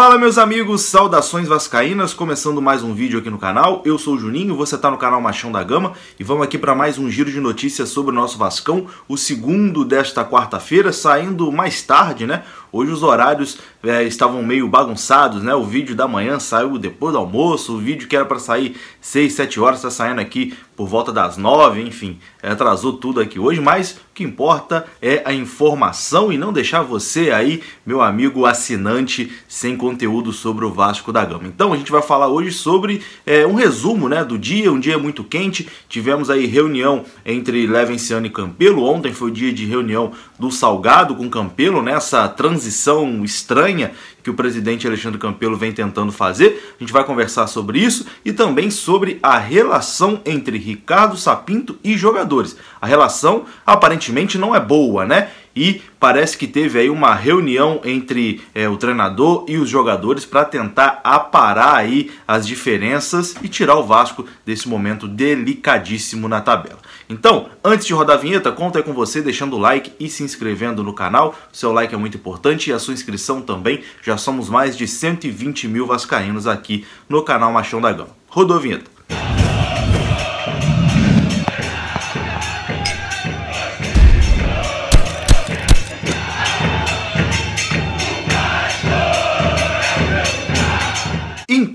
Fala meus amigos, saudações vascaínas, começando mais um vídeo aqui no canal. Eu sou o Juninho, você está no canal Machão da Gama e vamos aqui para mais um giro de notícias sobre o nosso Vascão, o segundo desta quarta-feira, saindo mais tarde, né? Hoje os horários é, estavam meio bagunçados, né? O vídeo da manhã saiu depois do almoço, o vídeo que era para sair 6, 7 horas está saindo aqui por volta das 9, enfim, atrasou tudo aqui hoje, mas o que importa é a informação e não deixar você aí, meu amigo assinante, sem conteúdo sobre o Vasco da Gama. Então a gente vai falar hoje sobre é, um resumo né, do dia, um dia muito quente, tivemos aí reunião entre Levenciano e Campelo, ontem foi o dia de reunião do Salgado com Campelo, nessa né, transição transição estranha que o presidente Alexandre Campelo vem tentando fazer. A gente vai conversar sobre isso e também sobre a relação entre Ricardo Sapinto e jogadores. A relação aparentemente não é boa, né? e parece que teve aí uma reunião entre é, o treinador e os jogadores para tentar aparar aí as diferenças e tirar o Vasco desse momento delicadíssimo na tabela. Então, antes de rodar a vinheta, conta aí com você deixando o like e se inscrevendo no canal. O seu like é muito importante e a sua inscrição também. Já somos mais de 120 mil vascaínos aqui no canal Machão da Gama. Rodou a vinheta.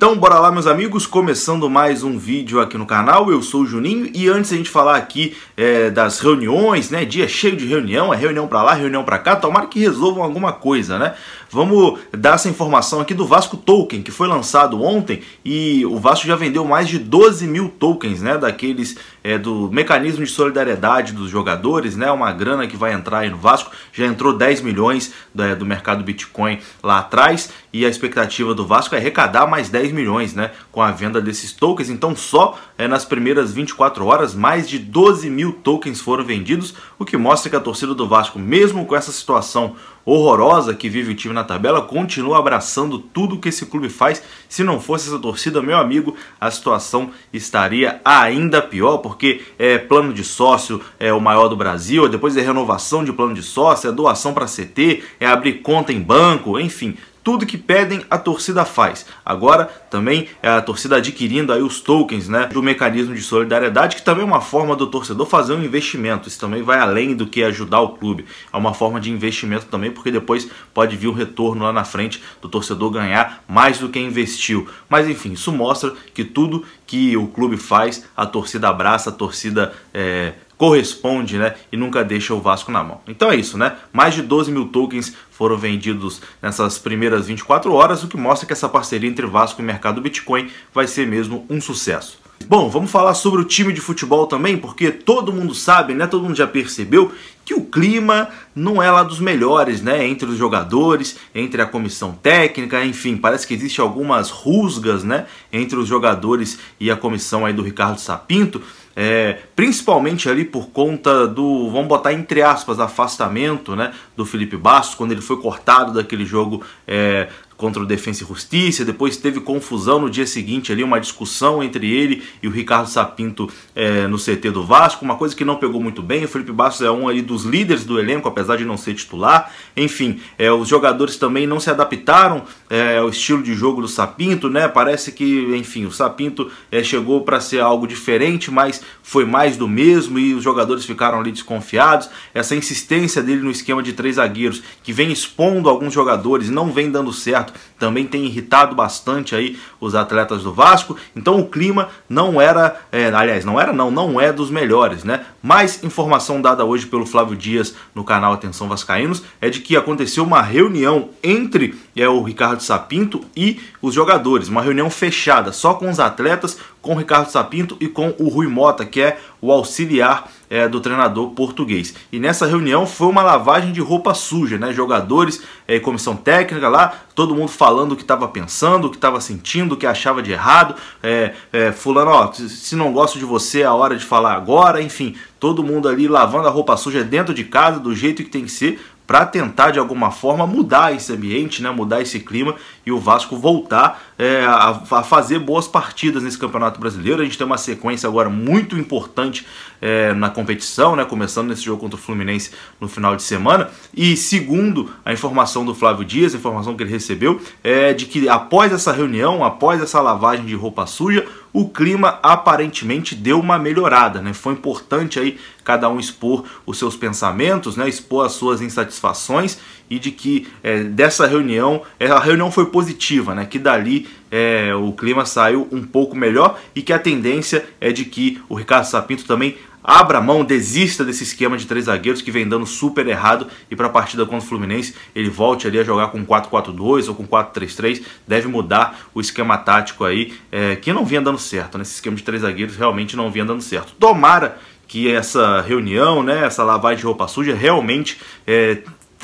Então, bora lá, meus amigos, começando mais um vídeo aqui no canal. Eu sou o Juninho e antes a gente falar aqui é, das reuniões, né? Dia cheio de reunião, é reunião para lá, reunião para cá. Tomara que resolvam alguma coisa, né? Vamos dar essa informação aqui do Vasco Token, que foi lançado ontem e o Vasco já vendeu mais de 12 mil tokens, né? Daqueles é, do mecanismo de solidariedade dos jogadores, né? Uma grana que vai entrar aí no Vasco. Já entrou 10 milhões do, né, do mercado Bitcoin lá atrás e a expectativa do Vasco é arrecadar mais 10 milhões, né? Com a venda desses tokens. Então, só é, nas primeiras 24 horas, mais de 12 mil tokens foram vendidos, o que mostra que a torcida do Vasco, mesmo com essa situação horrorosa que vive o time na tabela, continua abraçando tudo que esse clube faz. Se não fosse essa torcida, meu amigo, a situação estaria ainda pior, porque é plano de sócio é o maior do Brasil, é depois é renovação de plano de sócio, é doação para CT, é abrir conta em banco, enfim, tudo que pedem a torcida faz. Agora também é a torcida adquirindo aí os tokens né, do mecanismo de solidariedade, que também é uma forma do torcedor fazer um investimento. Isso também vai além do que ajudar o clube. É uma forma de investimento também, porque depois pode vir o um retorno lá na frente do torcedor ganhar mais do que investiu. Mas enfim, isso mostra que tudo que o clube faz, a torcida abraça, a torcida é, corresponde, né? E nunca deixa o Vasco na mão. Então é isso, né? Mais de 12 mil tokens foram vendidos nessas primeiras 24 horas, o que mostra que essa parceria entre Vasco e mercado Bitcoin vai ser mesmo um sucesso. Bom, vamos falar sobre o time de futebol também, porque todo mundo sabe, né? Todo mundo já percebeu que o clima não é lá dos melhores, né? Entre os jogadores, entre a comissão técnica, enfim, parece que existe algumas rusgas, né? Entre os jogadores e a comissão aí do Ricardo Sapinto. É, principalmente ali por conta do, vamos botar entre aspas, afastamento né, do Felipe Bastos, quando ele foi cortado daquele jogo é, contra o Defensa e Justiça, depois teve confusão no dia seguinte ali, uma discussão entre ele e o Ricardo Sapinto é, no CT do Vasco, uma coisa que não pegou muito bem, o Felipe Bastos é um ali dos líderes do elenco, apesar de não ser titular, enfim, é, os jogadores também não se adaptaram é, ao estilo de jogo do Sapinto, né, parece que, enfim, o Sapinto chegou para ser algo diferente, mas foi mais do mesmo e os jogadores ficaram ali desconfiados, essa insistência dele no esquema de três zagueiros, que vem expondo alguns jogadores, não vem dando certo, também tem irritado bastante aí os atletas do Vasco. Então o clima não era, é, aliás, não era não, não é dos melhores, né? Mais informação dada hoje pelo Flávio Dias no canal Atenção Vascaínos é de que aconteceu uma reunião entre é, o Ricardo Sapinto e os jogadores, uma reunião fechada só com os atletas, com o Ricardo Sapinto e com o Rui Mota, que é o auxiliar é, do treinador português. E nessa reunião foi uma lavagem de roupa suja, né? Jogadores e é, comissão técnica lá, todo mundo falando o que estava pensando, o que estava sentindo, o que achava de errado. É, é, fulano, ó, se não gosto de você, é a hora de falar agora. Enfim, todo mundo ali lavando a roupa suja dentro de casa, do jeito que tem que ser, para tentar de alguma forma mudar esse ambiente, né? mudar esse clima e o Vasco voltar é, a, a, fazer boas partidas nesse Campeonato Brasileiro. A gente tem uma sequência agora muito importante é, na competição, né? começando nesse jogo contra o Fluminense no final de semana. E segundo a informação do Flávio Dias, a informação que ele recebeu, é de que após essa reunião, após essa lavagem de roupa suja, o clima aparentemente deu uma melhorada, né? Foi importante aí cada um expor os seus pensamentos, né? Expor as suas insatisfações e de que é, dessa reunião, é, a reunião foi positiva, né? Que dali é, o clima saiu um pouco melhor e que a tendência é de que o Ricardo Sapinto também abra mão, desista desse esquema de três zagueiros que vem dando super errado e para a partida contra o Fluminense ele volte ali a jogar com 4-4-2 ou com 4-3-3, deve mudar o esquema tático aí, é, que não vinha dando certo, nesse né? esquema de três zagueiros realmente não vinha dando certo. Tomara que essa reunião, né, essa lavagem de roupa suja realmente é,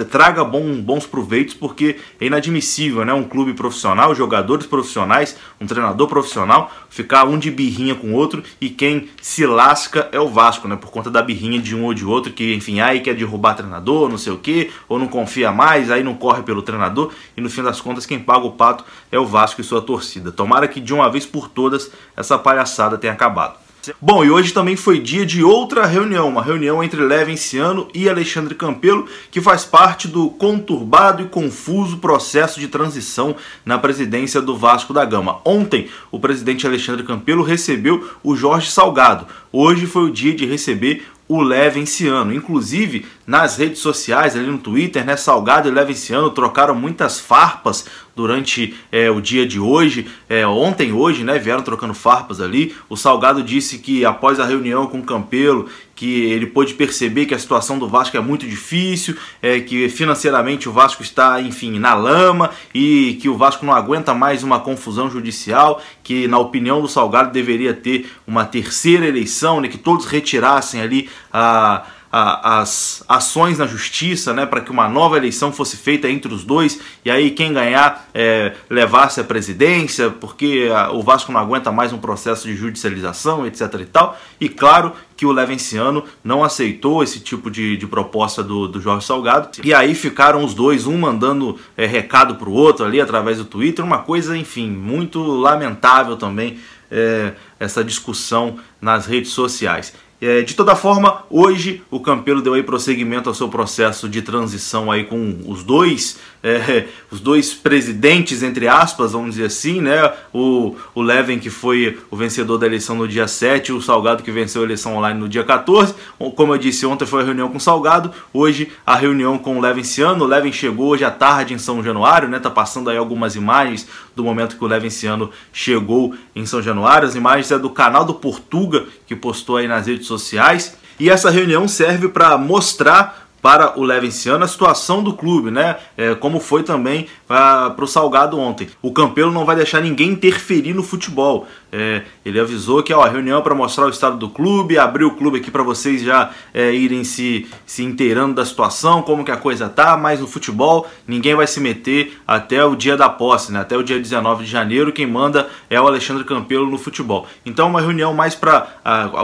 traga bom, bons proveitos, porque é inadmissível, né? Um clube profissional, jogadores profissionais, um treinador profissional, ficar um de birrinha com o outro e quem se lasca é o Vasco, né? Por conta da birrinha de um ou de outro, que enfim, aí quer derrubar treinador, não sei o que, ou não confia mais, aí não corre pelo treinador, e no fim das contas, quem paga o pato é o Vasco e sua torcida. Tomara que de uma vez por todas essa palhaçada tenha acabado. Bom, e hoje também foi dia de outra reunião, uma reunião entre Levenciano e Alexandre Campelo, que faz parte do conturbado e confuso processo de transição na presidência do Vasco da Gama. Ontem, o presidente Alexandre Campelo recebeu o Jorge Salgado. Hoje foi o dia de receber o Levenciano. Inclusive, nas redes sociais, ali no Twitter, né? Salgado e Levenciano trocaram muitas farpas durante é, o dia de hoje, é, ontem, hoje, né? Vieram trocando farpas ali. O Salgado disse que após a reunião com o Campelo, que ele pôde perceber que a situação do Vasco é muito difícil, é, que financeiramente o Vasco está, enfim, na lama e que o Vasco não aguenta mais uma confusão judicial, que na opinião do Salgado deveria ter uma terceira eleição, né, que todos retirassem ali a a, as ações na justiça né, para que uma nova eleição fosse feita entre os dois e aí quem ganhar é, levasse a presidência, porque a, o Vasco não aguenta mais um processo de judicialização, etc. e tal. E claro que o Levenciano não aceitou esse tipo de, de proposta do, do, Jorge Salgado. E aí ficaram os dois, um mandando é, recado para o outro ali através do Twitter, uma coisa, enfim, muito lamentável também é, essa discussão nas redes sociais. É, de toda forma, hoje o Campelo deu aí prosseguimento ao seu processo de transição aí com os dois, é, os dois presidentes, entre aspas, vamos dizer assim, né? O, o Levin, que foi o vencedor da eleição no dia 7, o Salgado, que venceu a eleição online no dia 14. Como eu disse, ontem foi a reunião com o Salgado, hoje a reunião com o Levinciano. O Levin chegou hoje à tarde em São Januário, né? Tá passando aí algumas imagens do momento que o Levinciano chegou em São Januário. As imagens é do canal do Portuga, que postou aí nas redes sociais. E essa reunião serve para mostrar para o Levenciano a situação do clube, né? É, como foi também para o Salgado ontem. O Campelo não vai deixar ninguém interferir no futebol. É, ele avisou que ó, a reunião é para mostrar o estado do clube, abrir o clube aqui para vocês já é, irem se, se inteirando da situação, como que a coisa tá, mas no futebol ninguém vai se meter até o dia da posse, né? até o dia 19 de janeiro, quem manda é o Alexandre Campelo no futebol. Então uma reunião mais para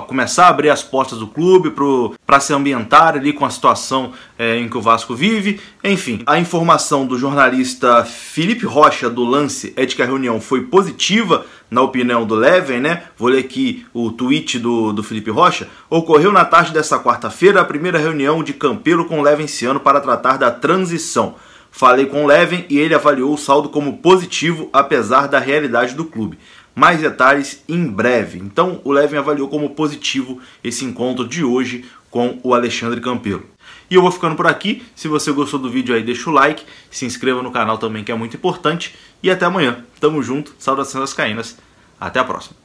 começar a abrir as portas do clube, para se ambientar ali com a situação situação é, em que o Vasco vive. Enfim, a informação do jornalista Felipe Rocha do Lance é de que a reunião foi positiva na opinião do Leven, né? Vou ler aqui o tweet do, do Felipe Rocha. Ocorreu na tarde dessa quarta-feira a primeira reunião de Campeiro com Levenciano para tratar da transição. Falei com Leven e ele avaliou o saldo como positivo, apesar da realidade do clube. Mais detalhes em breve. Então, o Leven avaliou como positivo esse encontro de hoje com o Alexandre Campeiro. E eu vou ficando por aqui. Se você gostou do vídeo aí, deixa o like, se inscreva no canal também que é muito importante e até amanhã. Tamo junto, saudações das caínas. Até a próxima.